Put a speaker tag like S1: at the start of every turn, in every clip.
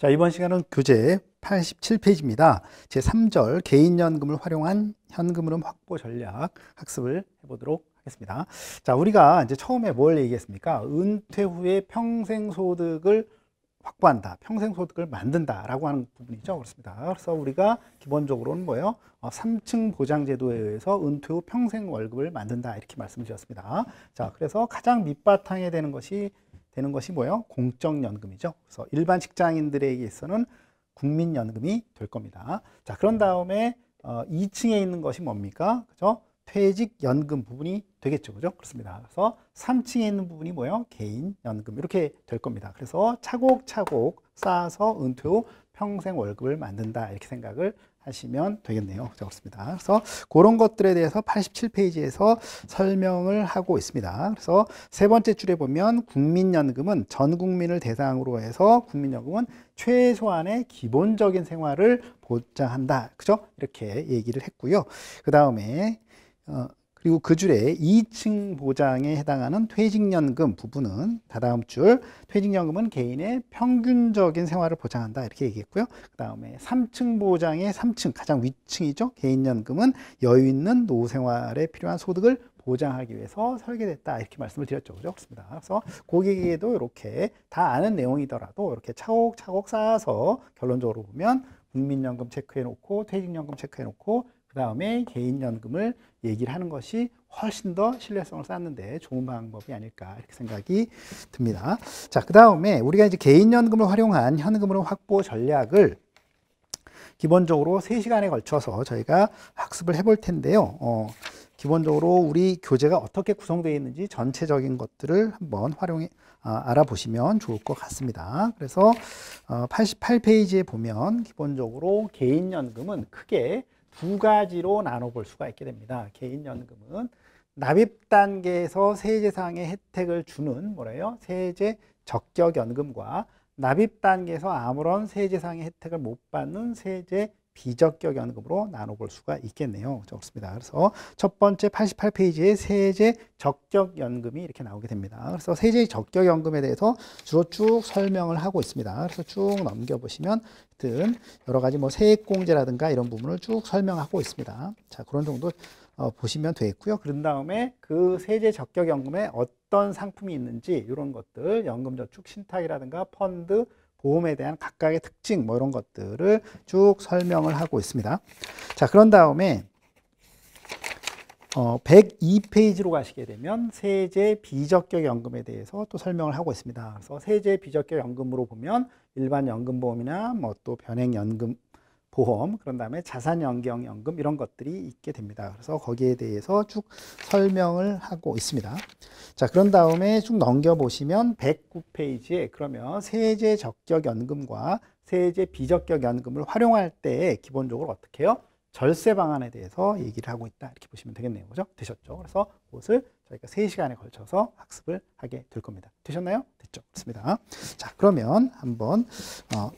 S1: 자, 이번 시간은 교재 87페이지입니다. 제3절 개인연금을 활용한 현금흐름 확보 전략 학습을 해보도록 하겠습니다. 자, 우리가 이제 처음에 뭘 얘기했습니까? 은퇴 후에 평생소득을 확보한다, 평생소득을 만든다라고 하는 부분이죠. 그렇습니다. 그래서 우리가 기본적으로는 뭐예요? 어, 3층 보장제도에 의해서 은퇴 후 평생 월급을 만든다 이렇게 말씀을 드렸습니다. 자, 그래서 가장 밑바탕에 되는 것이 되는 것이 뭐예요? 공적연금이죠. 그래서 일반 직장인들에게서는 국민연금이 될 겁니다. 자, 그런 다음에 어, 2층에 있는 것이 뭡니까? 그죠? 퇴직연금 부분이 되겠죠. 그죠? 그렇습니다. 그래서 3층에 있는 부분이 뭐예요? 개인연금. 이렇게 될 겁니다. 그래서 차곡차곡 쌓아서 은퇴 후 평생 월급을 만든다. 이렇게 생각을 하시면 되겠네요. 적었습니다. 그렇죠? 그래서 그런 것들에 대해서 87페이지에서 설명을 하고 있습니다. 그래서 세 번째 줄에 보면 국민연금은 전 국민을 대상으로 해서 국민연금은 최소한의 기본적인 생활을 보장한다. 그죠? 이렇게 얘기를 했고요. 그 다음에 어, 그리고 그 줄에 2층 보장에 해당하는 퇴직연금 부분은 다다음 줄 퇴직연금은 개인의 평균적인 생활을 보장한다 이렇게 얘기했고요. 그 다음에 3층 보장의 3층 가장 위층이죠. 개인연금은 여유 있는 노후 생활에 필요한 소득을 보장하기 위해서 설계됐다 이렇게 말씀을 드렸죠. 그죠? 그렇습니다. 그래서 고객에게도 그 이렇게 다 아는 내용이더라도 이렇게 차곡차곡 쌓아서 결론적으로 보면 국민연금 체크해 놓고 퇴직연금 체크해 놓고 그 다음에 개인연금을 얘기를 하는 것이 훨씬 더 신뢰성을 쌓는데 좋은 방법이 아닐까 이렇게 생각이 듭니다. 자, 그 다음에 우리가 이제 개인연금을 활용한 현금으로 확보 전략을 기본적으로 3시간에 걸쳐서 저희가 학습을 해볼 텐데요. 어, 기본적으로 우리 교재가 어떻게 구성되어 있는지 전체적인 것들을 한번 활용해 아, 알아보시면 좋을 것 같습니다. 그래서 어, 88페이지에 보면 기본적으로 개인연금은 크게 두 가지로 나눠볼 수가 있게 됩니다. 개인연금은 납입 단계에서 세제상의 혜택을 주는 뭐래요? 세제 적격연금과 납입 단계에서 아무런 세제상의 혜택을 못 받는 세제 비적격 연금으로 나눠볼 수가 있겠네요. 그습니다 그래서 첫 번째 88페이지에 세제 적격 연금이 이렇게 나오게 됩니다. 그래서 세제 적격 연금에 대해서 주로 쭉 설명을 하고 있습니다. 그래서 쭉 넘겨보시면 등 여러 가지 뭐 세액공제라든가 이런 부분을 쭉 설명하고 있습니다. 자 그런 정도 어, 보시면 되겠고요. 그런 다음에 그 세제 적격 연금에 어떤 상품이 있는지 이런 것들 연금저축 신탁이라든가 펀드 보험에 대한 각각의 특징 뭐 이런 것들을 쭉 설명을 하고 있습니다. 자 그런 다음에 어, 102페이지로 가시게 되면 세제 비적격 연금에 대해서 또 설명을 하고 있습니다. 그래서 세제 비적격 연금으로 보면 일반 연금보험이나 뭐 또 변행연금 보험, 그런 다음에 자산연경연금 이런 것들이 있게 됩니다. 그래서 거기에 대해서 쭉 설명을 하고 있습니다. 자, 그런 다음에 쭉 넘겨보시면 109페이지에 그러면 세제 적격연금과 세제 비적격연금을 활용할 때 기본적으로 어떻게 해요? 절세 방안에 대해서 얘기를 하고 있다. 이렇게 보시면 되겠네요. 그죠? 되셨죠? 그래서 그것을 저희가 세시간에 걸쳐서 학습을 하게 될 겁니다. 되셨나요? 됐죠? 됐습니다 자, 그러면 한번, 어,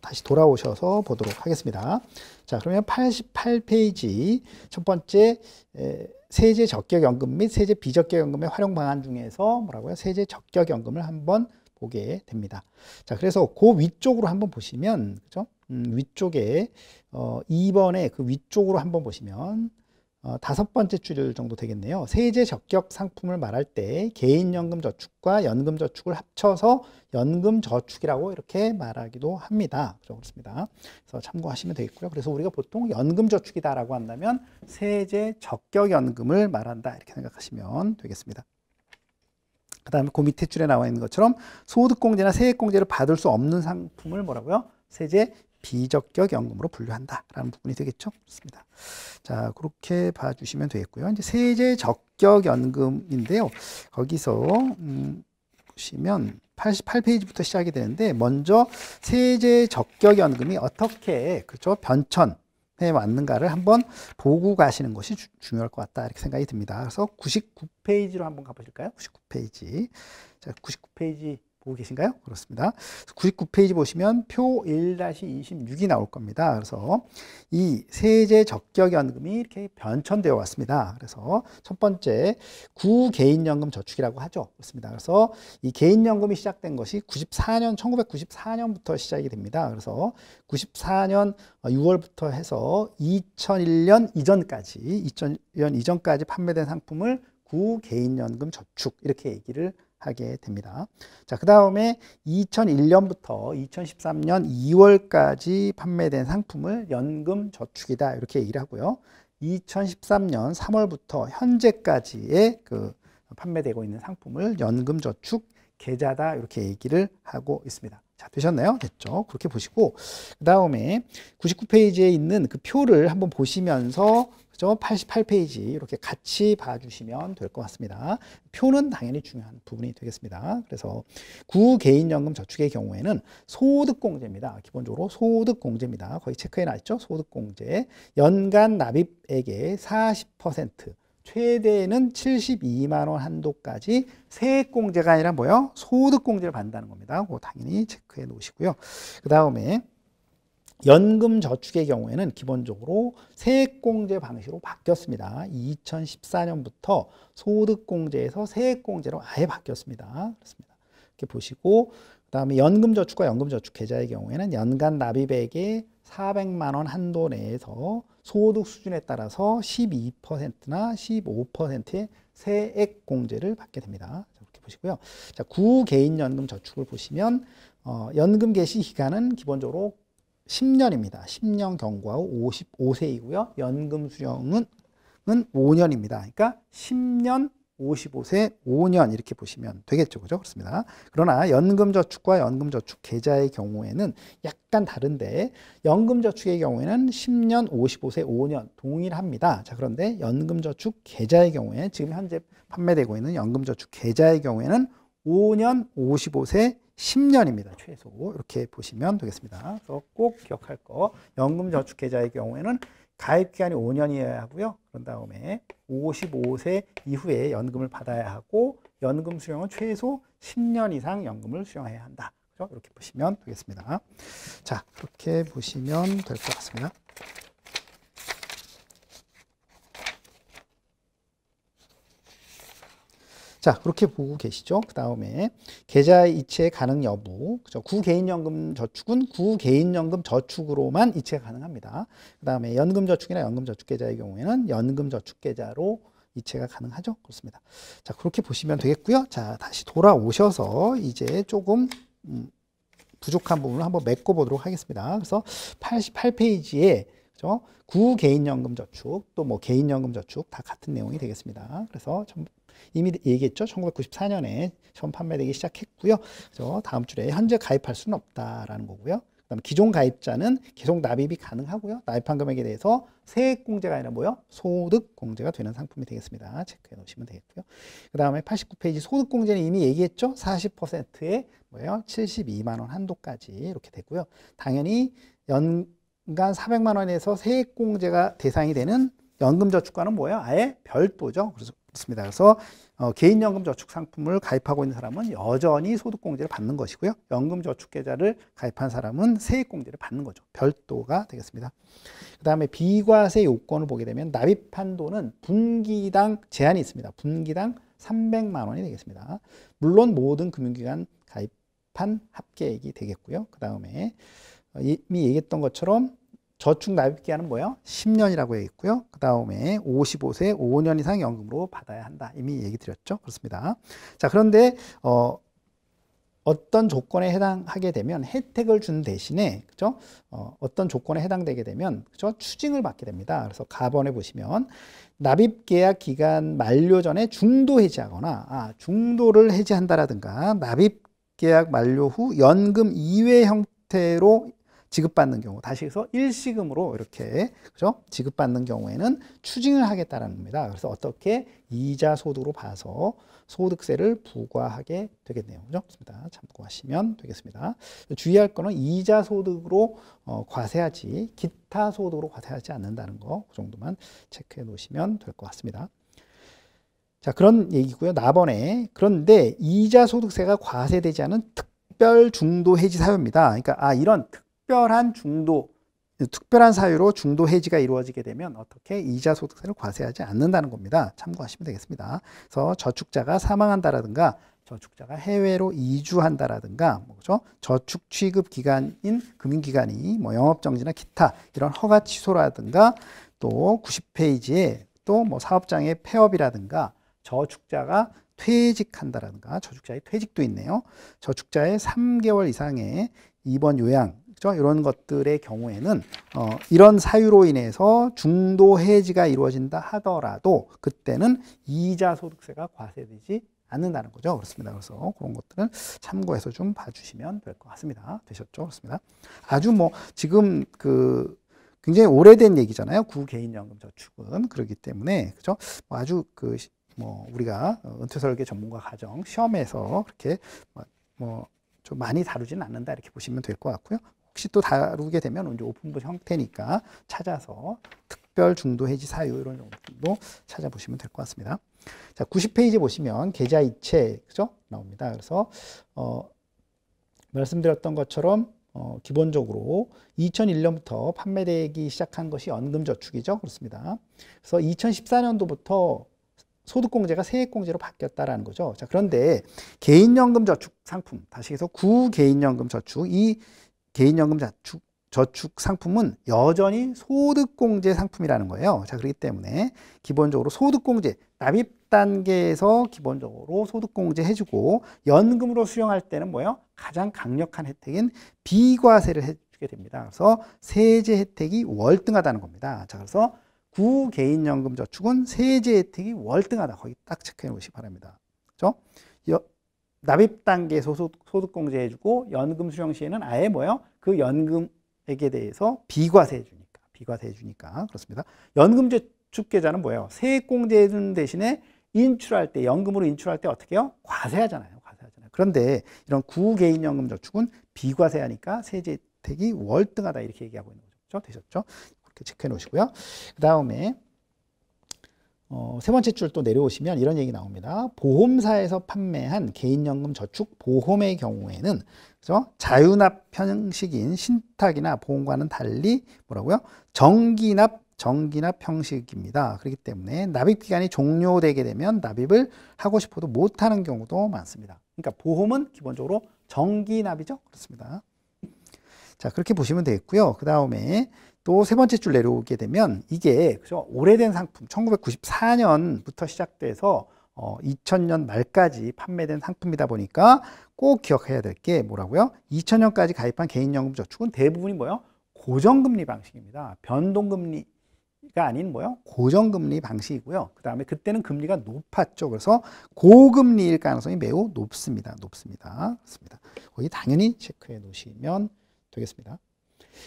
S1: 다시 돌아오셔서 보도록 하겠습니다. 자, 그러면 88페이지 첫 번째 세제 적격 연금 및 세제 비적격 연금의 활용 방안 중에서 뭐라고요? 세제 적격 연금을 한번 보게 됩니다. 자, 그래서 그 위쪽으로 한번 보시면 그죠? 음, 위쪽에 어 2번에 그 위쪽으로 한번 보시면 어, 다섯 번째 줄 정도 되겠네요. 세제 적격 상품을 말할 때 개인연금저축과 연금저축을 합쳐서 연금저축이라고 이렇게 말하기도 합니다. 그렇습니다. 그래서 참고하시면 되겠고요. 그래서 우리가 보통 연금저축이다라고 한다면 세제 적격 연금을 말한다 이렇게 생각하시면 되겠습니다. 그 다음에 그 밑에 줄에 나와 있는 것처럼 소득공제나 세액공제를 받을 수 없는 상품을 뭐라고요? 세제 비적격 연금으로 분류한다라는 부분이 되겠죠. 그습니다 자, 그렇게 봐주시면 되겠고요. 이제 세제 적격 연금인데요. 거기서 음, 보시면 88페이지부터 시작이 되는데 먼저 세제 적격 연금이 어떻게 그죠 변천 맞는가를 한번 보고 가시는 것이 주, 중요할 것 같다 이렇게 생각이 듭니다. 그래서 99페이지로 한번 가보실까요? 99페이지. 자, 99페이지 보고 계신가요? 그렇습니다. 99페이지 보시면 표 1-26이 나올 겁니다. 그래서 이 세제 적격 연금이 이렇게 변천되어 왔습니다. 그래서 첫 번째 구개인연금 저축이라고 하죠. 그렇습니다. 그래서 이 개인연금이 시작된 것이 94년 1994년부터 시작이 됩니다. 그래서 94년 6월부터 해서 2001년 이전까지 2001년 이전까지 판매된 상품을 구개인연금 저축 이렇게 얘기를 하게 됩니다. 자, 그 다음에 2001년부터 2013년 2월까지 판매된 상품을 연금 저축이다. 이렇게 얘기를 하고요. 2013년 3월부터 현재까지의 그 판매되고 있는 상품을 연금 저축 계좌다. 이렇게 얘기를 하고 있습니다. 자, 되셨나요? 됐죠. 그렇게 보시고, 그 다음에 99페이지에 있는 그 표를 한번 보시면서 188페이지 이렇게 같이 봐주시면 될 것 같습니다. 표는 당연히 중요한 부분이 되겠습니다. 그래서 구개인연금 저축의 경우에는 소득공제입니다. 기본적으로 소득공제입니다. 거의 체크해놨죠 소득공제. 연간 납입액의 40% 최대는 72만 원 한도까지 세액공제가 아니라 뭐요? 소득공제를 받는다는 겁니다. 그거 당연히 체크해 놓으시고요. 그 다음에 연금 저축의 경우에는 기본적으로 세액공제 방식으로 바뀌었습니다. 2014년부터 소득공제에서 세액공제로 아예 바뀌었습니다. 그렇습니다. 이렇게 보시고 그다음에 연금 저축과 연금 저축 계좌의 경우에는 연간 납입액의 400만 원 한도 내에서 소득 수준에 따라서 12%나 15%의 세액 공제를 받게 됩니다. 이렇게 보시고요. 자, 구개인 연금 저축을 보시면 어, 연금 개시 기간은 기본적으로 10년입니다. 10년 경과후 55세이고요. 연금 수령은 5년입니다. 그러니까 10년 55세 5년 이렇게 보시면 되겠죠. 그죠? 그렇습니다. 그러나 연금저축과 연금저축 계좌의 경우에는 약간 다른데 연금저축의 경우에는 10년 55세 5년 동일합니다. 자, 그런데 연금저축 계좌의 경우에 지금 현재 판매되고 있는 연금저축 계좌의 경우에는 5년 55세 10년입니다. 최소. 이렇게 보시면 되겠습니다. 그래서 꼭 기억할 거. 연금저축계좌의 경우에는 가입기간이 5년이어야 하고요. 그런 다음에 55세 이후에 연금을 받아야 하고 연금 수령은 최소 10년 이상 연금을 수령해야 한다. 그렇죠? 이렇게 보시면 되겠습니다. 자, 그렇게 보시면 될 것 같습니다. 자, 그렇게 보고 계시죠. 그 다음에 계좌 이체 가능 여부. 그죠. 구개인연금 저축은 구개인연금 저축으로만 이체가 가능합니다. 그 다음에 연금저축이나 연금저축계좌의 경우에는 연금저축계좌로 이체가 가능하죠. 그렇습니다. 자, 그렇게 보시면 되겠고요. 자, 다시 돌아오셔서 이제 조금, 음, 부족한 부분을 한번 메꿔보도록 하겠습니다. 그래서 88페이지에 그죠? 구개인연금저축 또 뭐 개인연금저축 다 같은 내용이 되겠습니다. 그래서 이미 얘기했죠. 1994년에 처음 판매되기 시작했고요. 그래서 다음 주에 현재 가입할 수는 없다라는 거고요. 그다음 기존 가입자는 계속 납입이 가능하고요. 납입한 금액에 대해서 세액 공제가 아니라 뭐요? 소득 공제가 되는 상품이 되겠습니다. 체크해 놓으시면 되겠고요. 그 다음에 89페이지 소득 공제는 이미 얘기했죠. 4 0에 뭐예요? 72만 원 한도까지 이렇게 되고요. 당연히 연간 400만 원에서 세액 공제가 대상이 되는 연금저축과는 뭐예요? 아예 별도죠. 그래서 있습니다. 그래서 어, 개인연금저축 상품을 가입하고 있는 사람은 여전히 소득공제를 받는 것이고요. 연금저축계좌를 가입한 사람은 세액공제를 받는 거죠. 별도가 되겠습니다. 그 다음에 비과세 요건을 보게 되면 납입한 도는 분기당 제한이 있습니다. 분기당 300만 원이 되겠습니다. 물론 모든 금융기관 가입한 합계액이 되겠고요. 그 다음에 이미 얘기했던 것처럼 저축 납입 기한은 뭐예요? 10년이라고 얘기했고요. 그 다음에 55세 5년 이상 연금으로 받아야 한다. 이미 얘기 드렸죠. 그렇습니다. 자, 그런데 어, 어떤 조건에 해당하게 되면 혜택을 준 대신에 그죠? 어, 어떤 조건에 해당되게 되면 그죠? 추징을 받게 됩니다. 그래서 가번에 보시면 납입 계약 기간 만료 전에 중도 해지하거나 아, 중도를 해지한다라든가 납입 계약 만료 후 연금 이외 형태로 지급받는 경우 다시 해서 일시금으로 이렇게 그죠? 지급받는 경우에는 추징을 하겠다라는 겁니다. 그래서 어떻게 이자 소득으로 봐서 소득세를 부과하게 되겠네요. 그죠? 그렇습니다. 참고하시면 되겠습니다. 주의할 거는 이자 소득으로 어, 과세하지 기타 소득으로 과세하지 않는다는 거 그 정도만 체크해 놓으시면 될 것 같습니다. 자 그런 얘기고요. 나번에 그런데 이자 소득세가 과세되지 않은 특별 중도 해지 사유입니다. 그러니까 아 이런 특 특별한 중도, 특별한 사유로 중도 해지가 이루어지게 되면 어떻게 이자 소득세를 과세하지 않는다는 겁니다. 참고하시면 되겠습니다. 그래서 저축자가 사망한다라든가 저축자가 해외로 이주한다라든가 뭐죠 저축 취급 기간인 금융기관이 뭐 영업정지나 기타 이런 허가 취소라든가 또 90페이지에 또 뭐 사업장의 폐업이라든가 저축자가 퇴직한다라든가 저축자의 퇴직도 있네요. 저축자의 3개월 이상의 입원 요양 그죠? 이런 것들의 경우에는 어, 이런 사유로 인해서 중도 해지가 이루어진다 하더라도 그때는 이자 소득세가 과세되지 않는다는 거죠. 그렇습니다. 그래서 그런 것들은 참고해서 좀 봐주시면 될 것 같습니다. 되셨죠? 그렇습니다. 아주 뭐 지금 그 굉장히 오래된 얘기잖아요. 구개인연금 저축은 그렇기 때문에 그죠? 뭐 아주 그 뭐 우리가 은퇴설계 전문가 가정 시험에서 그렇게 뭐좀 뭐 많이 다루지는 않는다 이렇게 보시면 될 것 같고요. 혹시 또 다루게 되면 이제 오픈북 형태니까 찾아서 특별 중도 해지 사유 이런 정도 찾아보시면 될 것 같습니다. 자, 90페이지 보시면 계좌 이체 그죠? 나옵니다. 그래서 어 말씀드렸던 것처럼 어, 기본적으로 2001년부터 판매되기 시작한 것이 연금저축이죠. 그렇습니다. 그래서 2014년도부터 소득공제가 세액공제로 바뀌었다라는 거죠. 자, 그런데 개인연금저축 상품, 다시 해서 구개인연금저축, 이 개인연금 저축, 저축 상품은 여전히 소득공제 상품이라는 거예요. 자, 그렇기 때문에 기본적으로 소득공제, 납입 단계에서 기본적으로 소득공제 해주고 연금으로 수령할 때는 뭐예요? 가장 강력한 혜택인 비과세를 해주게 됩니다. 그래서 세제 혜택이 월등하다는 겁니다. 자, 그래서 구개인연금저축은 세제 혜택이 월등하다. 거기 딱 체크해 놓으시기 바랍니다. 그렇죠? 납입 단계 소득, 소득 공제해주고 연금 수령 시에는 아예 뭐요? 예그 연금액에 대해서 비과세 해주니까 비과세 해주니까 그렇습니다. 연금 저축계좌는 뭐예요? 세액 공제해주 대신에 인출할 때 연금으로 인출할 때 어떻게 해요? 과세하잖아요. 과세하잖아요. 그런데 이런 구개인 연금 저축은 비과세하니까 세제 혜택이 월등하다 이렇게 얘기하고 있는 거죠. 그렇죠? 되셨죠? 그렇게 체크해 놓으시고요. 그 다음에 어, 세 번째 줄 또 내려오시면 이런 얘기 나옵니다. 보험사에서 판매한 개인연금 저축 보험의 경우에는 그래서 자유납 형식인 신탁이나 보험과는 달리 뭐라고요? 정기납 정기납 형식입니다. 그렇기 때문에 납입 기간이 종료되게 되면 납입을 하고 싶어도 못하는 경우도 많습니다. 그러니까 보험은 기본적으로 정기납이죠. 그렇습니다. 자 그렇게 보시면 되겠고요. 그 다음에 또세 번째 줄 내려오게 되면 이게 그죠? 오래된 상품 1994년부터 시작돼서 어, 2000년 말까지 판매된 상품이다 보니까 꼭 기억해야 될 게 뭐라고요? 2000년까지 가입한 개인연금 저축은 대부분이 뭐예요? 고정금리 방식입니다. 변동금리 가 아닌 뭐요? 고정금리 방식이고요. 그 다음에 그때는 금리가 높았죠. 그래서 고금리일 가능성이 매우 높습니다. 높습니다. 그렇습니다. 거기 당연히 체크해 놓으시면 되겠습니다.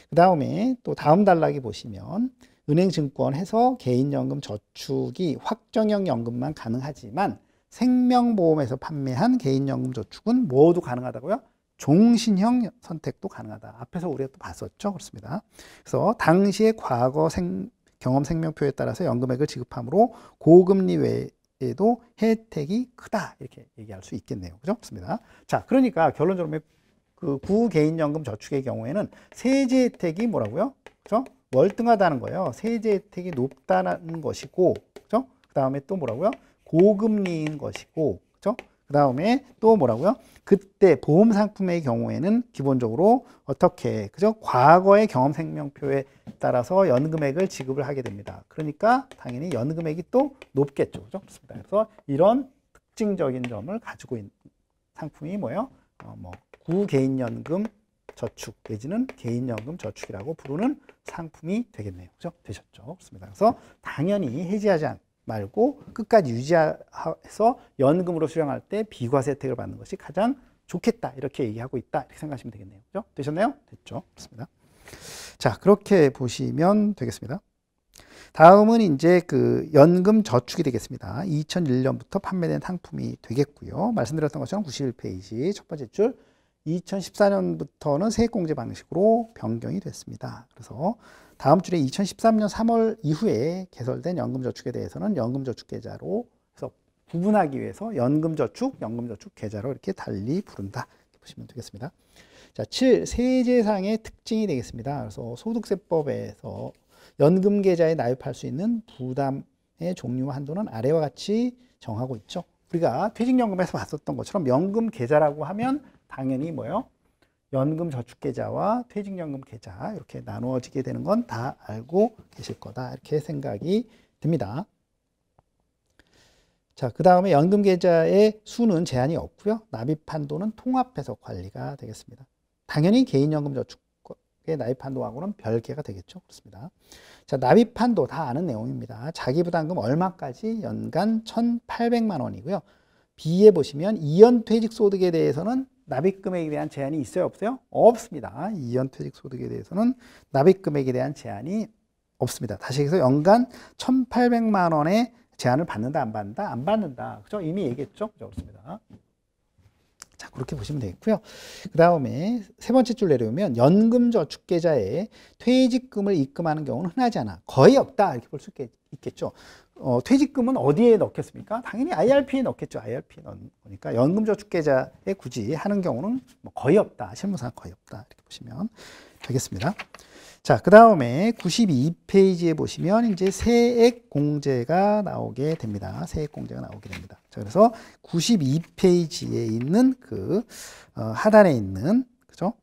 S1: 그 다음에 또 다음 단락에 보시면 은행증권 해서 개인연금 저축이 확정형 연금만 가능하지만 생명보험에서 판매한 개인연금 저축은 모두 가능하다고요? 종신형 선택도 가능하다. 앞에서 우리가 또 봤었죠. 그렇습니다. 그래서 당시의 과거 생, 경험 생명표에 따라서 연금액을 지급함으로 고금리 외에도 혜택이 크다. 이렇게 얘기할 수 있겠네요. 그죠? 그렇습니다. 자, 그러니까 결론적으로 그 구개인연금 저축의 경우에는 세제 혜택이 뭐라고요? 그죠? 월등하다는 거예요. 세제 혜택이 높다는 것이고, 그죠? 그 다음에 또 뭐라고요? 고금리인 것이고, 그죠? 그 다음에 또 뭐라고요? 그때 보험 상품의 경우에는 기본적으로 어떻게, 그죠? 과거의 경험 생명표에 따라서 연금액을 지급을 하게 됩니다. 그러니까 당연히 연금액이 또 높겠죠. 그죠? 그래서 이런 특징적인 점을 가지고 있는 상품이 뭐예요? 어, 뭐 구개인연금 저축 내지는 개인연금 저축이라고 부르는 상품이 되겠네요. 그죠? 되셨죠? 그렇습니다. 그래서 당연히 해지하지 말고 끝까지 유지해서 연금으로 수령할 때 비과세 혜택을 받는 것이 가장 좋겠다 이렇게 얘기하고 있다 이렇게 생각하시면 되겠네요. 그죠? 되셨나요? 됐죠? 그렇습니다. 자 그렇게 보시면 되겠습니다. 다음은 이제 그 연금 저축이 되겠습니다. 2001년부터 판매된 상품이 되겠고요. 말씀드렸던 것처럼 91페이지 첫 번째 줄 2014년부터는 세액공제 방식으로 변경이 됐습니다. 그래서 다음 주에 2013년 3월 이후에 개설된 연금저축에 대해서는 연금저축계좌로 해서 구분하기 위해서 연금저축, 연금저축계좌로 이렇게 달리 부른다. 이렇게 보시면 되겠습니다. 자, 7. 세제상의 특징이 되겠습니다. 그래서 소득세법에서 연금계좌에 납입할수 있는 부담의 종류와 한도는 아래와 같이 정하고 있죠. 우리가 퇴직연금에서 봤었던 것처럼 연금계좌라고 하면 당연히 뭐요? 연금 저축 계좌와 퇴직연금 계좌 이렇게 나누어지게 되는 건 다 알고 계실 거다 이렇게 생각이 듭니다. 자, 그 다음에 연금 계좌의 수는 제한이 없고요. 납입 한도는 통합해서 관리가 되겠습니다. 당연히 개인연금 저축의 납입 한도하고는 별개가 되겠죠. 그렇습니다. 자, 납입 한도 다 아는 내용입니다. 자기 부담금 얼마까지 연간 1,800만 원이고요. B에 보시면 이연 퇴직 소득에 대해서는 납입금액에 대한 제한이 있어요? 없어요? 없습니다. 이연퇴직 소득에 대해서는 납입금액에 대한 제한이 없습니다. 다시 해서 연간 1,800만 원의 제한을 받는다 안 받는다? 안 받는다. 그죠? 이미 얘기했죠? 그죠? 없습니다. 자, 그렇게 보시면 되겠고요. 그 다음에 세 번째 줄 내려오면 연금저축계좌에 퇴직금을 입금하는 경우는 흔하지 않아. 거의 없다. 이렇게 볼 수 있겠죠. 어, 퇴직금은 어디에 넣겠습니까? 당연히 IRP에 넣겠죠. IRP에 넣는 거니까 연금저축계좌에 굳이 하는 경우는 뭐 거의 없다. 실무상 거의 없다. 이렇게 보시면 되겠습니다. 자, 그 다음에 92페이지에 보시면 이제 세액 공제가 나오게 됩니다. 세액 공제가 나오게 됩니다. 자, 그래서 92페이지에 있는 그 어, 하단에 있는 그죠?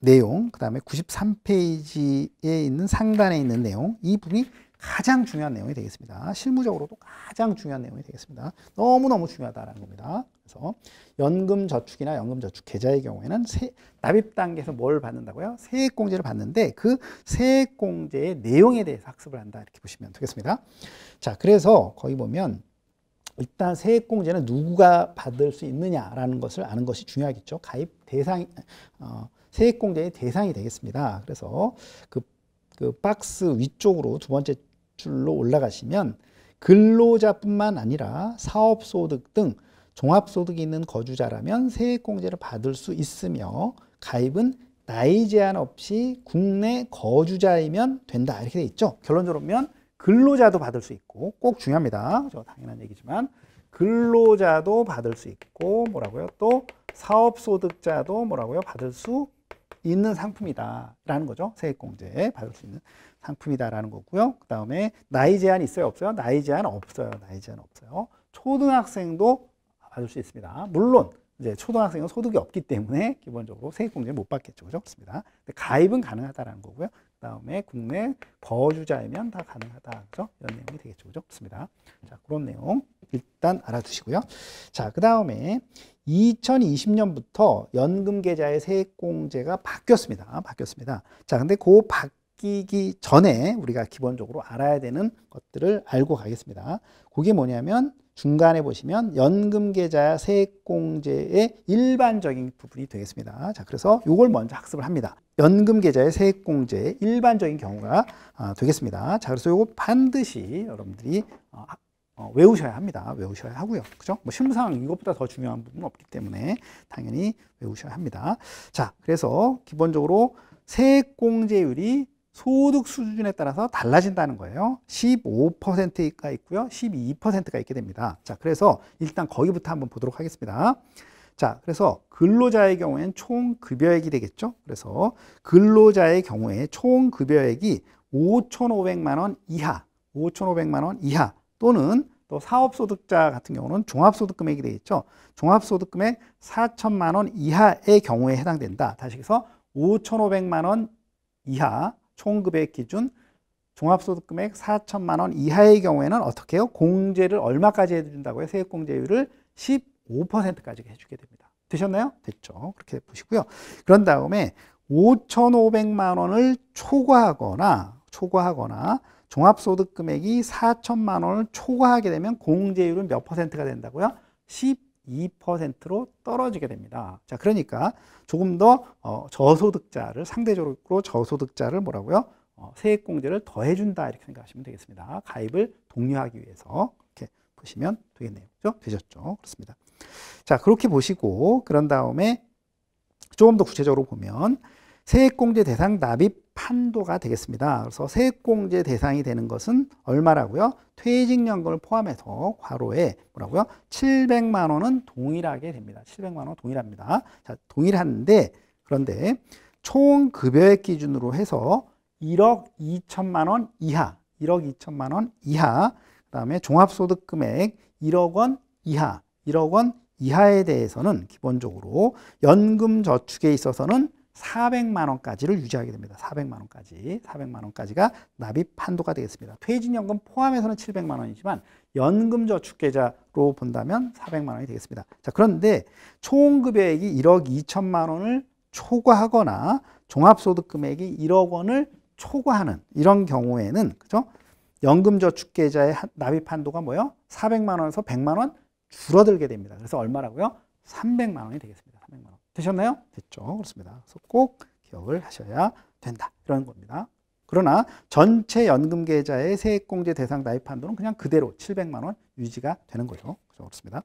S1: 내용, 그 다음에 93페이지에 있는 상단에 있는 내용, 이 부분이 가장 중요한 내용이 되겠습니다. 실무적으로도 가장 중요한 내용이 되겠습니다. 너무너무 중요하다라는 겁니다. 그래서 연금저축이나 연금저축계좌의 경우에는 세, 납입 단계에서 뭘 받는다고요? 세액공제를 받는데 그 세액공제의 내용에 대해서 학습을 한다 이렇게 보시면 되겠습니다. 자 그래서 거기 보면 일단 세액공제는 누가 받을 수 있느냐라는 것을 아는 것이 중요하겠죠. 가입 대상, 어, 세액공제의 대상이 되겠습니다. 그래서 그, 그 박스 위쪽으로 두 번째 줄로 올라가시면 근로자뿐만 아니라 사업소득 등 종합소득이 있는 거주자라면 세액공제를 받을 수 있으며 가입은 나이 제한 없이 국내 거주자이면 된다 이렇게 돼 있죠 결론적으로 보면 근로자도 받을 수 있고 꼭 중요합니다 저 당연한 얘기지만 근로자도 받을 수 있고 뭐라고요 또 사업소득자도 뭐라고요 받을 수 있는 상품이다 라는 거죠 세액공제 받을 수 있는 상품이다라는 거고요. 그 다음에 나이 제한 있어요? 없어요? 나이 제한 없어요. 나이 제한 없어요. 초등학생도 받을 수 있습니다. 물론 이제 초등학생은 소득이 없기 때문에 기본적으로 세액공제를 못 받겠죠. 그렇습니다. 가입은 가능하다라는 거고요. 그 다음에 국내 거주자이면 다 가능하다. 그죠? 이런 내용이 되겠죠. 그죠? 좋습니다. 자, 그런 내용 일단 알아두시고요. 자, 그 다음에 2020년부터 연금 계좌의 세액공제가 바뀌었습니다. 바뀌었습니다. 자, 근데 그 바뀌 바뀌기 전에 우리가 기본적으로 알아야 되는 것들을 알고 가겠습니다. 그게 뭐냐면 중간에 보시면 연금계좌 세액공제의 일반적인 부분이 되겠습니다. 자, 그래서 이걸 먼저 학습을 합니다. 연금계좌의 세액공제 의 일반적인 경우가 아, 되겠습니다. 자, 그래서 이거 반드시 여러분들이 어, 어, 외우셔야 합니다. 외우셔야 하고요. 그죠? 뭐 심상 이것보다 더 중요한 부분은 없기 때문에 당연히 외우셔야 합니다. 자, 그래서 기본적으로 세액공제율이 소득 수준에 따라서 달라진다는 거예요. 15%가 있고요. 12%가 있게 됩니다. 자, 그래서 일단 거기부터 한번 보도록 하겠습니다. 자, 그래서 근로자의 경우엔 총 급여액이 되겠죠. 그래서 근로자의 경우에 총 급여액이 5,500만 원 이하, 5,500만 원 이하 또는 또 사업소득자 같은 경우는 종합소득금액이 되겠죠. 종합소득금액 4천만 원 이하의 경우에 해당된다. 다시 해서 5,500만 원 이하 총급액 기준 종합소득금액 4천만 원 이하의 경우에는 어떻게 해요? 공제를 얼마까지 해준다고요? 세액공제율을 15%까지 해주게 됩니다. 되셨나요? 됐죠. 그렇게 보시고요. 그런 다음에 5,500만 원을 초과하거나 초과하거나 종합소득금액이 4천만 원을 초과하게 되면 공제율은 몇 퍼센트가 된다고요? 2%로 떨어지게 됩니다. 자, 그러니까 조금 더 어, 저소득자를 상대적으로 저소득자를 뭐라고요? 어, 세액공제를 더해준다 이렇게 생각하시면 되겠습니다. 가입을 독려하기 위해서 이렇게 보시면 되겠네요. 그죠? 되셨죠? 그렇습니다. 자, 그렇게 보시고 그런 다음에 조금 더 구체적으로 보면 세액공제 대상 납입 판도가 되겠습니다. 그래서 세액공제 대상이 되는 것은 얼마라고요? 퇴직연금을 포함해서 과로에 뭐라고요? 700만 원은 동일하게 됩니다. 700만 원 동일합니다. 자, 동일한데 그런데 총 급여액 기준으로 해서 1억 2천만 원 이하, 1억 2천만 원 이하, 그다음에 종합소득 금액 1억 원 이하, 1억 원 이하에 대해서는 기본적으로 연금 저축에 있어서는 400만 원까지를 유지하게 됩니다. 400만 원까지, 400만 원까지가 납입 한도가 되겠습니다. 퇴직연금 포함해서는 700만 원이지만 연금저축계좌로 본다면 400만 원이 되겠습니다. 자, 그런데 총 금액이 1억 2천만 원을 초과하거나 종합소득 금액이 1억 원을 초과하는 이런 경우에는 그죠? 연금저축계좌의 납입 한도가 뭐요? 400만 원에서 100만 원 줄어들게 됩니다. 그래서 얼마라고요? 300만 원이 되겠습니다. 되셨나요? 됐죠. 그렇습니다. 그래서 꼭 기억을 하셔야 된다. 이런 겁니다. 그러나 전체 연금 계좌의 세액공제 대상 가입 한도는 그냥 그대로 700만 원 유지가 되는 거죠. 그렇습니다.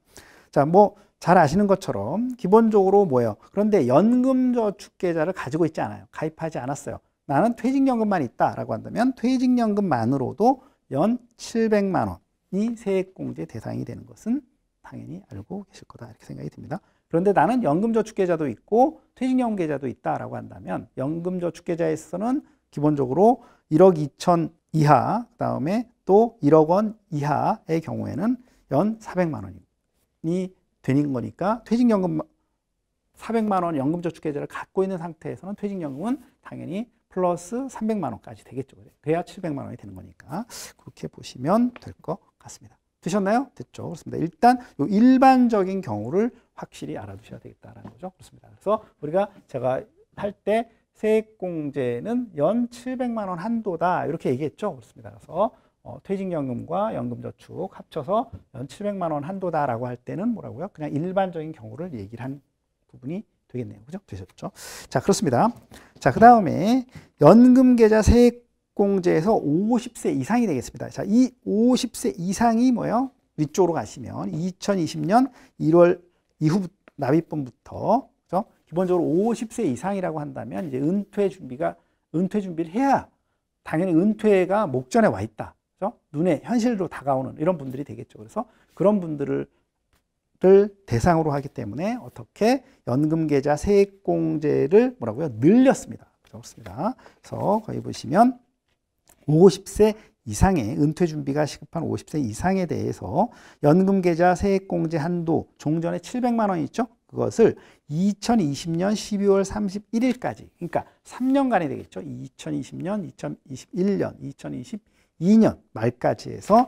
S1: 자, 뭐 잘 아시는 것처럼 기본적으로 뭐예요? 그런데 연금 저축 계좌를 가지고 있지 않아요. 가입하지 않았어요. 나는 퇴직연금만 있다라고 한다면 퇴직연금만으로도 연 700만 원이 세액공제 대상이 되는 것은 당연히 알고 계실 거다 이렇게 생각이 듭니다. 그런데 나는 연금저축계좌도 있고 퇴직연금계좌도 있다라고 한다면 연금저축계좌에 서는 기본적으로 1억 2천 이하 그다음에 또 1억 원 이하의 경우에는 연 400만 원이 되는 거니까 퇴직연금 400만 원 연금저축계좌를 갖고 있는 상태에서는 퇴직연금은 당연히 플러스 300만 원까지 되겠죠. 그래야 700만 원이 되는 거니까 그렇게 보시면 될 것 같습니다. 드셨나요? 됐죠. 그렇습니다. 일단 요 일반적인 경우를 확실히 알아두셔야 되겠다라는 거죠. 그렇습니다. 그래서 우리가 제가 할 때 세액공제는 연 700만 원 한도다 이렇게 얘기했죠. 그렇습니다. 그래서 어, 퇴직연금과 연금저축 합쳐서 연 700만 원 한도다라고 할 때는 뭐라고요? 그냥 일반적인 경우를 얘기를 한 부분이 되겠네요. 그죠? 되셨죠? 자, 그렇습니다. 자, 그 다음에 연금계좌 세액 공제에서 50세 이상이 되겠습니다. 자, 이 50세 이상이 뭐예요? 위쪽으로 가시면 2020년 1월 이후 납입분부터 그죠? 기본적으로 50세 이상이라고 한다면 이제 은퇴 준비가 은퇴 준비를 해야 당연히 은퇴가 목전에 와 있다. 그죠? 눈에 현실로 다가오는 이런 분들이 되겠죠. 그래서 그런 분들을 대상으로 하기 때문에 어떻게 연금 계좌 세액공제를 뭐라고요? 늘렸습니다. 그렇습니다. 그래서 거기 보시면 50세 이상의 은퇴 준비가 시급한 50세 이상에 대해서 연금계좌 세액공제 한도 종전에 700만 원 있죠? 그것을 2020년 12월 31일까지 그러니까 3년간이 되겠죠. 2020년, 2021년, 2022년 말까지 해서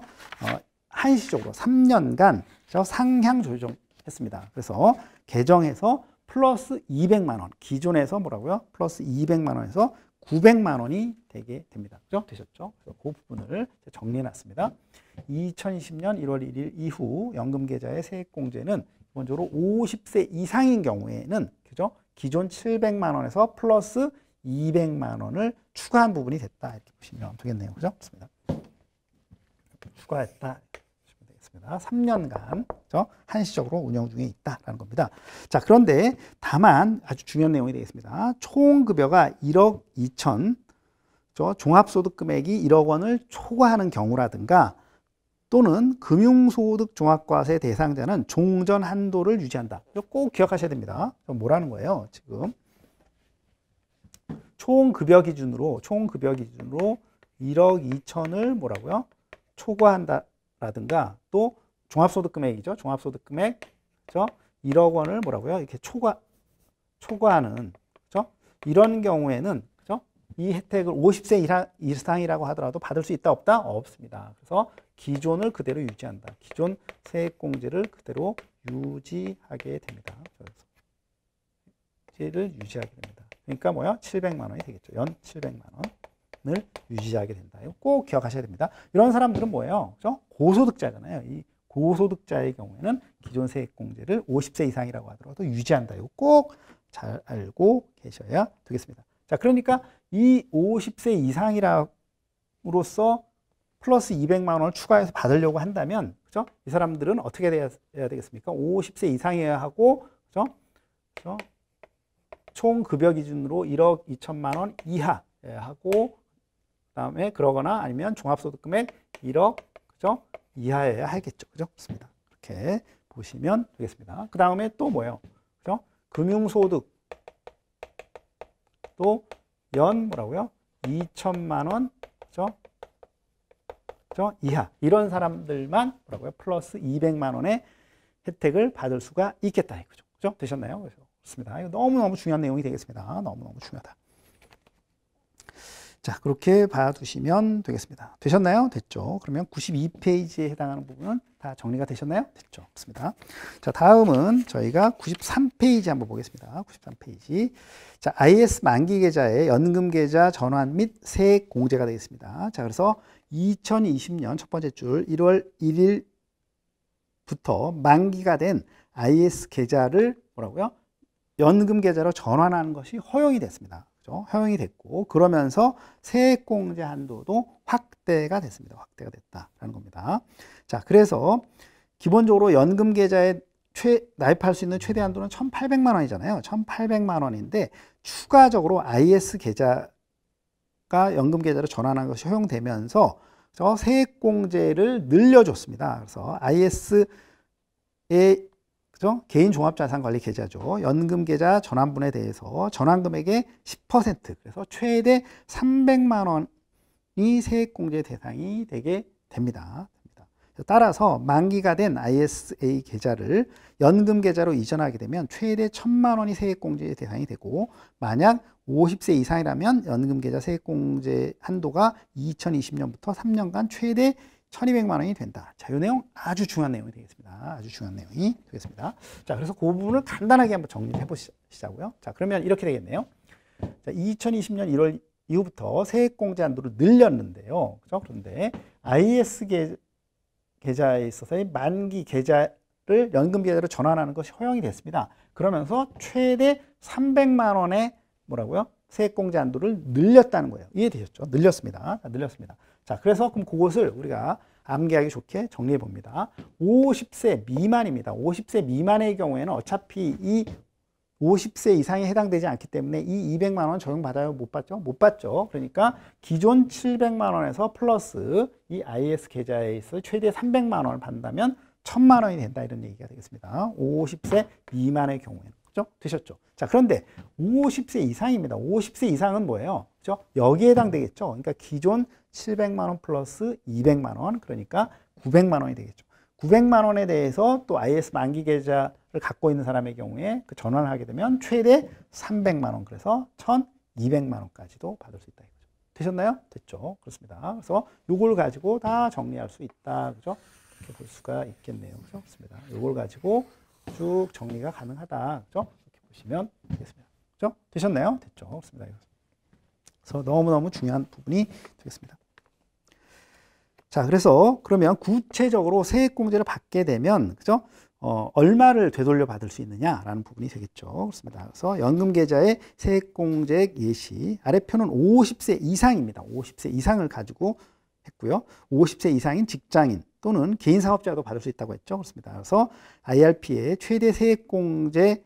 S1: 어, 한시적으로 3년간 상향 조정했습니다. 그래서 개정해서 플러스 200만 원 기존에서 뭐라고요? 플러스 200만 원에서 900만 원이 되게 됩니다. 그죠? 되셨죠? 그래서 그 부분을 정리해 놨습니다. 2020년 1월 1일 이후 연금 계좌의 세액 공제는 기본적으로 50세 이상인 경우에는 그죠? 기존 700만 원에서 플러스 200만 원을 추가한 부분이 됐다. 이렇게 보시면 되겠네요. 그죠? 그습니다 추가했다. 보시면 되겠습니다. 3년간 한시적으로 운영 중에 있다라는 겁니다. 자, 그런데 다만 아주 중요한 내용이 되겠습니다. 총 급여가 1억 2천, 저 종합소득 금액이 1억 원을 초과하는 경우라든가 또는 금융소득 종합과세 대상자는 종전 한도를 유지한다. 이거 꼭 기억하셔야 됩니다. 뭐라는 거예요, 지금? 총 급여 기준으로 총 급여 기준으로 1억 2천을 뭐라고요? 초과한다라든가 또 종합소득금액이죠. 종합소득금액 그죠? 1억 원을 뭐라고요? 이렇게 초과 초과하는 그죠? 이런 경우에는 그죠? 이 혜택을 50세 이상이라고 하더라도 받을 수 있다 없다 없습니다. 그래서 기존을 그대로 유지한다. 기존 세액공제를 그대로 유지하게 됩니다. 그래를 유지하게 됩니다. 그러니까 뭐요? 700만 원이 되겠죠. 연 700만 원을 유지하게 된다. 꼭 기억하셔야 됩니다. 이런 사람들은 뭐예요? 그죠? 고소득자잖아요. 이 고소득자의 경우에는 기존 세액공제를 50세 이상이라고 하더라도 유지한다. 이거 꼭 잘 알고 계셔야 되겠습니다. 자, 그러니까 이 50세 이상이라로서 으 플러스 200만 원을 추가해서 받으려고 한다면, 그죠? 이 사람들은 어떻게 돼야, 되겠습니까? 50세 이상이어야 하고, 그죠? 그죠? 총 급여 기준으로 1억 2천만 원 이하 하고, 그 다음에 그러거나 아니면 종합소득금액 1억, 그죠? 이하여야 하겠죠. 그죠? 그렇습니다. 이렇게 보시면 되겠습니다. 그 다음에 또 뭐예요? 그죠? 금융소득 또연 뭐라고요? 2천만 원 그죠? 그죠? 이하 이런 사람들만 뭐라고요? 플러스 200만 원의 혜택을 받을 수가 있겠다 이죠 그죠? 되셨나요? 그렇습니다. 이거 너무너무 중요한 내용이 되겠습니다. 너무너무 중요하다. 자, 그렇게 봐두시면 되겠습니다. 되셨나요? 됐죠. 그러면 92페이지에 해당하는 부분은 다 정리가 되셨나요? 됐죠. 좋습니다. 자, 다음은 저희가 93페이지 한번 보겠습니다. 93페이지. 자, IS 만기 계좌에 연금 계좌 전환 및 세액 공제가 되겠습니다. 자, 그래서 2020년 첫 번째 줄 1월 1일부터 만기가 된 IS 계좌를 뭐라고요? 연금 계좌로 전환하는 것이 허용이 됐습니다. 그죠? 허용이 됐고 그러면서 세액공제 한도도 확대가 됐습니다. 확대가 됐다라는 겁니다. 자, 그래서 기본적으로 연금 계좌에 최, 가입할 수 있는 최대 한도는 1,800만 원이잖아요. 1,800만 원인데 추가적으로 IS 계좌가 연금 계좌로 전환한 것이 허용되면서 세액공제를 늘려줬습니다. 그래서 i s 에 그죠? 개인 종합자산관리 계좌죠. 연금 계좌 전환분에 대해서 전환금액의 10% 그래서 최대 300만 원이 세액공제 대상이 되게 됩니다. 따라서 만기가 된 ISA 계좌를 연금 계좌로 이전하게 되면 최대 1천만 원이 세액공제 대상이 되고 만약 50세 이상이라면 연금 계좌 세액공제 한도가 2020년부터 3년간 최대 1200만 원이 된다. 자, 요 내용 아주 중요한 내용이 되겠습니다. 아주 중요한 내용이 되겠습니다. 자, 그래서 그 부분을 간단하게 한번 정리해 보시자고요. 자, 그러면 이렇게 되겠네요. 자, 2020년 1월 이후부터 세액공제 한도를 늘렸는데요. 그죠? 그런데 IS 계좌에 있어서의 만기 계좌를 연금 계좌로 전환하는 것이 허용이 됐습니다. 그러면서 최대 300만 원의 뭐라고요? 세액공제 한도를 늘렸다는 거예요. 이해되셨죠? 늘렸습니다. 늘렸습니다. 자, 그래서 그럼 그것을 우리가 암기하기 좋게 정리해 봅니다. 50세 미만입니다. 50세 미만의 경우에는 어차피 이 50세 이상에 해당되지 않기 때문에 이 200만 원 적용받아요? 못 받죠? 못 받죠. 그러니까 기존 700만 원에서 플러스 이 IS 계좌에 있어 최대 300만 원을 받는다면 1000만 원이 된다 이런 얘기가 되겠습니다. 50세 미만의 경우에는. 그죠? 되셨죠? 자, 그런데 50세 이상입니다. 50세 이상은 뭐예요? 그죠? 여기에 해당되겠죠? 그러니까 기존 700만원 플러스 200만원, 그러니까 900만원이 되겠죠. 900만원에 대해서 또 IS 만기 계좌를 갖고 있는 사람의 경우에 그 전환하게 되면 최대 300만원, 그래서 1200만원까지도 받을 수 있다. 이거죠. 되셨나요? 됐죠. 그렇습니다. 그래서 요걸 가지고 다 정리할 수 있다. 그죠? 이렇게 볼 수가 있겠네요. 그죠? 그렇습니다. 요걸 가지고 쭉 정리가 가능하다. 그죠? 이렇게 보시면 되겠습니다. 그죠? 되셨나요? 됐죠. 없습니다. 그래서 너무너무 중요한 부분이 되겠습니다. 자, 그래서 그러면 구체적으로 세액공제를 받게 되면, 그죠? 어, 얼마를 되돌려 받을 수 있느냐라는 부분이 되겠죠. 그렇습니다. 그래서 연금계좌의 세액공제 예시 아래표는 50세 이상입니다. 50세 이상을 가지고 했고요. 50세 이상인 직장인, 또는 개인 사업자도 받을 수 있다고 했죠. 그렇습니다. 그래서 IRP의 최대 세액공제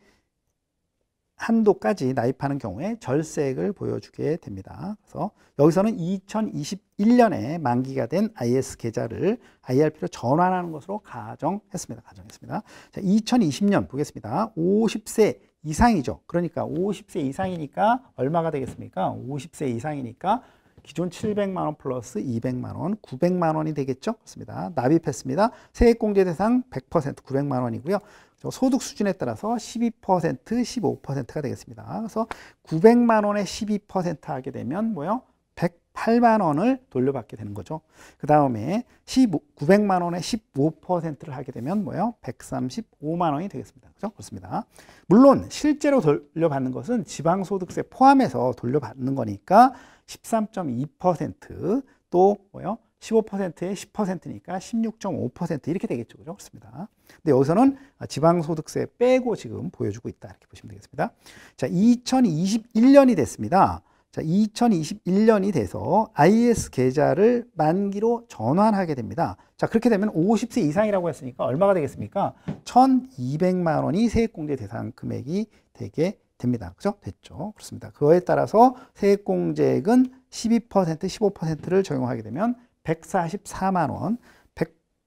S1: 한도까지 납입하는 경우에 절세액을 보여주게 됩니다. 그래서 여기서는 2021년에 만기가 된 IS 계좌를 IRP로 전환하는 것으로 가정했습니다. 가정했습니다. 자, 2020년 보겠습니다. 50세 이상이죠. 그러니까 50세 이상이니까 얼마가 되겠습니까? 50세 이상이니까 기존 700만 원 플러스 200만 원, 900만 원이 되겠죠? 그렇습니다. 납입했습니다. 세액공제 대상 100% 900만 원이고요. 소득 수준에 따라서 12% 15%가 되겠습니다. 그래서 900만 원에 12% 하게 되면 뭐요? 108만 원을 돌려받게 되는 거죠. 그 다음에 900만 원에 15%를 하게 되면 뭐요 135만 원이 되겠습니다. 그죠? 그렇습니다. 물론 실제로 돌려받는 것은 지방소득세 포함해서 돌려받는 거니까 13.2%또 뭐요? 15%에 10%니까 16.5% 이렇게 되겠죠. 그죠? 그렇습니다. 근데 여기서는 지방소득세 빼고 지금 보여주고 있다. 이렇게 보시면 되겠습니다. 자, 2021년이 됐습니다. 자, 2021년이 돼서 IS 계좌를 만기로 전환하게 됩니다. 자, 그렇게 되면 50세 이상이라고 했으니까 얼마가 되겠습니까? 1,200만 원이 세액공제 대상 금액이 되게 됩니다. 그죠? 됐죠. 그렇습니다. 그거에 따라서 세액공제액은 12% 15%를 적용하게 되면 144만 원,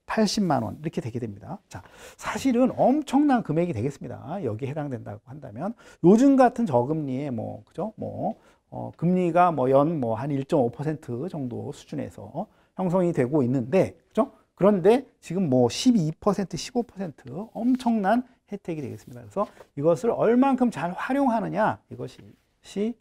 S1: 180만 원 이렇게 되게 됩니다. 자, 사실은 엄청난 금액이 되겠습니다. 여기 에 해당된다고 한다면 요즘 같은 저금리에 뭐 그죠? 뭐 어, 금리가 뭐 연 뭐 한 1.5% 정도 수준에서 형성이 되고 있는데 그죠? 그런데 지금 뭐 12%, 15% 엄청난 혜택이 되겠습니다. 그래서 이것을 얼만큼 잘 활용하느냐 이것이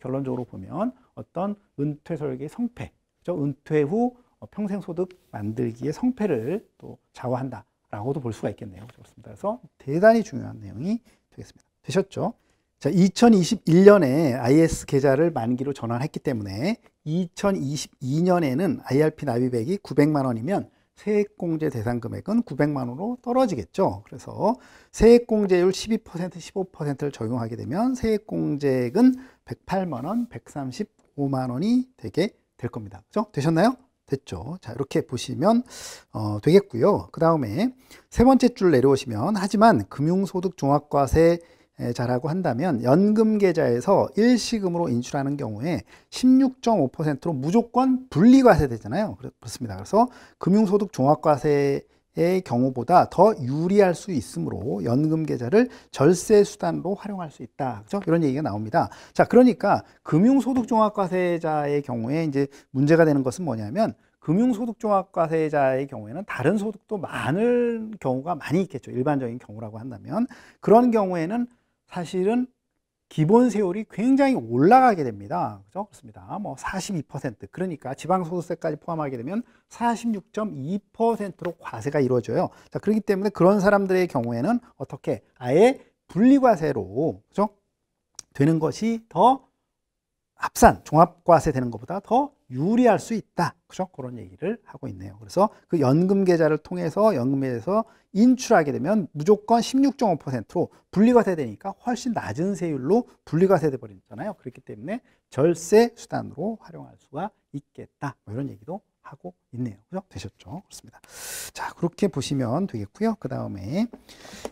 S1: 결론적으로 보면 어떤 은퇴 설계의 성패, 그렇죠? 은퇴 후 어, 평생 소득 만들기의 성패를 또 좌우한다라고도 볼 수가 있겠네요. 그렇습니다. 그래서 대단히 중요한 내용이 되겠습니다. 되셨죠? 자, 2021년에 IS 계좌를 만기로 전환했기 때문에 2022년에는 IRP 납입액이 900만 원이면 세액공제 대상 금액은 900만 원으로 떨어지겠죠. 그래서 세액공제율 12% 15%를 적용하게 되면 세액공제액은 108만 원, 135만 원이 되게 될 겁니다. 그죠? 되셨나요? 됐죠. 자, 이렇게 보시면 어, 되겠고요. 그 다음에 세 번째 줄 내려오시면 하지만 금융소득 종합과세 잘하고 한다면 연금 계좌에서 일시금으로 인출하는 경우에 16.5%로 무조건 분리과세 되잖아요. 그렇습니다. 그래서 금융소득 종합과세 의 경우보다 더 유리할 수 있으므로 연금 계좌를 절세 수단으로 활용할 수 있다. 그죠? 이런 얘기가 나옵니다. 자, 그러니까 금융소득종합과세자의 경우에 이제 문제가 되는 것은 뭐냐면 금융소득종합과세자의 경우에는 다른 소득도 많을 경우가 많이 있겠죠. 일반적인 경우라고 한다면 그런 경우에는 사실은 기본 세율이 굉장히 올라가게 됩니다. 그죠? 렇 그렇습니다. 뭐42% 그러니까 지방소득세까지 포함하게 되면 46.2%로 과세가 이루어져요. 자, 그렇기 때문에 그런 사람들의 경우에는 어떻게 아예 분리과세로 그죠? 되는 것이 더 합산 종합과세 되는 것보다 더 유리할 수 있다. 그죠? 렇 그런 얘기를 하고 있네요. 그래서 그 연금 계좌를 통해서 연금에 대해서 인출하게 되면 무조건 16.5%로 분리과세 되니까 훨씬 낮은 세율로 분리과세 돼버리잖아요. 그렇기 때문에 절세 수단으로 활용할 수가 있겠다. 뭐 이런 얘기도 하고 있네요. 그죠? 되셨죠? 그렇습니다. 자, 그렇게 보시면 되겠고요. 그 다음에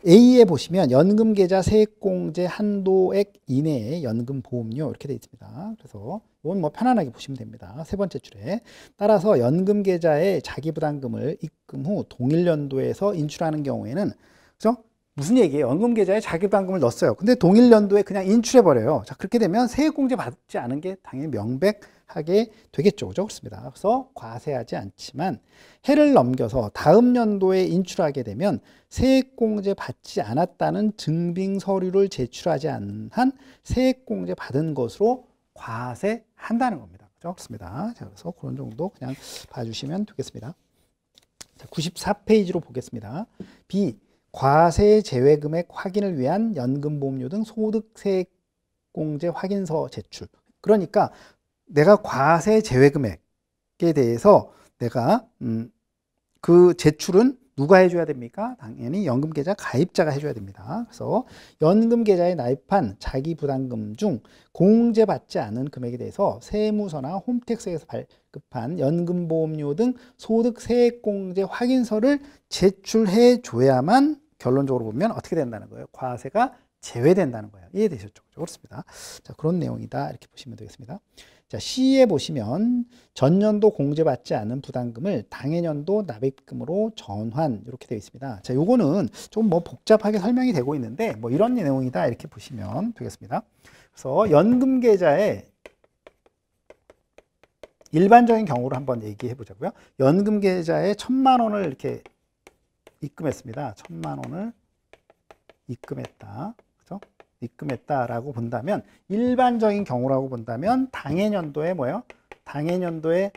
S1: A에 보시면 연금계좌 세액공제 한도액 이내에 연금보험료 이렇게 되어 있습니다. 그래서 이건 뭐 편안하게 보시면 됩니다. 세 번째 줄에 따라서 연금계좌에 자기부담금을 입금 후 동일 연도에서 인출하는 경우에는 그죠? 무슨 얘기예요? 연금 계좌에 자기 방금을 넣었어요. 근데 동일 연도에 그냥 인출해 버려요. 자, 그렇게 되면 세액공제 받지 않은 게 당연히 명백하게 되겠죠. 그죠? 그렇습니다. 그래서 과세하지 않지만 해를 넘겨서 다음 연도에 인출하게 되면 세액공제 받지 않았다는 증빙 서류를 제출하지 않는 한 세액공제 받은 것으로 과세한다는 겁니다. 그죠? 그렇습니다. 자, 그래서 그런 정도 그냥 봐주시면 되겠습니다. 자, 94페이지로 보겠습니다. B. 과세 제외금액 확인을 위한 연금보험료 등 소득세공제 확인서 제출. 그러니까 내가 과세 제외금액에 대해서 내가 음, 그 제출은 누가 해줘야 됩니까? 당연히 연금계좌 가입자가 해줘야 됩니다. 그래서 연금계좌에 가입한 자기 부담금 중 공제받지 않은 금액에 대해서 세무서나 홈택스에서 발급한 연금보험료 등 소득세액공제 확인서를 제출해 줘야만 결론적으로 보면 어떻게 된다는 거예요? 과세가 제외된다는 거예요. 이해되셨죠? 그렇습니다. 자, 그런 내용이다. 이렇게 보시면 되겠습니다. 자, C에 보시면 전년도 공제받지 않은 부담금을 당해년도 납입금으로 전환 이렇게 되어 있습니다. 자, 요거는 좀 뭐 복잡하게 설명이 되고 있는데 뭐 이런 내용이다. 이렇게 보시면 되겠습니다. 그래서 연금 계좌에 일반적인 경우를 한번 얘기해 보자고요. 연금 계좌에 천만 원을 이렇게 입금했습니다. 천만 원을 입금했다. 그죠? 입금했다라고 본다면 일반적인 경우라고 본다면 당해 년도에 뭐예요? 당해 년도에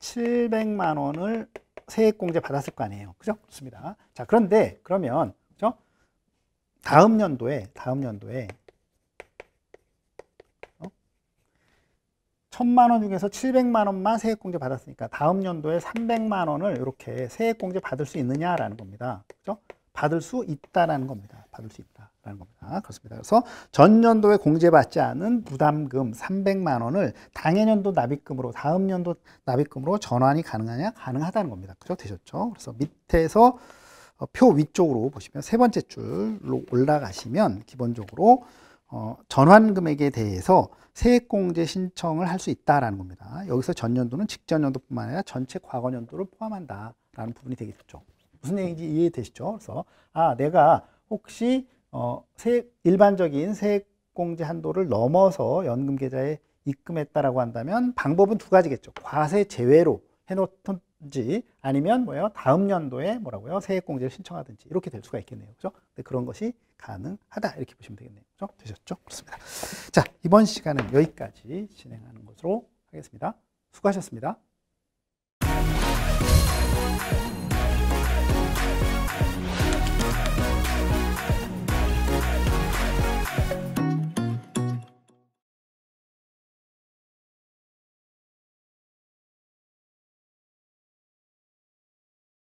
S1: 700만 원을 세액공제 받았을 거 아니에요. 그죠? 그렇습니다. 자, 그런데 그러면 그죠? 다음 년도에 다음 년도에 천만 원 중에서 칠백만 원만 세액공제 받았으니까 다음 연도에 삼백만 원을 이렇게 세액공제 받을 수 있느냐라는 겁니다. 그죠? 받을 수 있다라는 겁니다. 받을 수 있다라는 겁니다. 그렇습니다. 그래서 전년도에 공제받지 않은 부담금 300만 원을 당해년도 납입금으로 다음 연도 납입금으로 전환이 가능하냐? 가능하다는 겁니다. 그죠? 되셨죠? 그래서 밑에서 어, 표 위쪽으로 보시면 세 번째 줄로 올라가시면 기본적으로 어, 전환금액에 대해서 세액공제 신청을 할 수 있다라는 겁니다. 여기서 전년도는 직전년도뿐만 아니라 전체 과거년도를 포함한다라는 부분이 되겠죠. 무슨 얘기인지 이해되시죠? 그래서 아 내가 혹시 어, 세액, 일반적인 세액공제 한도를 넘어서 연금 계좌에 입금했다라고 한다면 방법은 두 가지겠죠. 과세 제외로 해놓든지 아니면 뭐예요? 다음 연도에 뭐라고요? 세액공제를 신청하든지 이렇게 될 수가 있겠네요. 그죠? 근데 그런 것이 가능하다 이렇게 보시면 되겠네요. 그죠? 되셨죠? 그렇습니다. 자, 이번 시간은 여기까지 진행하는 것으로 하겠습니다. 수고하셨습니다.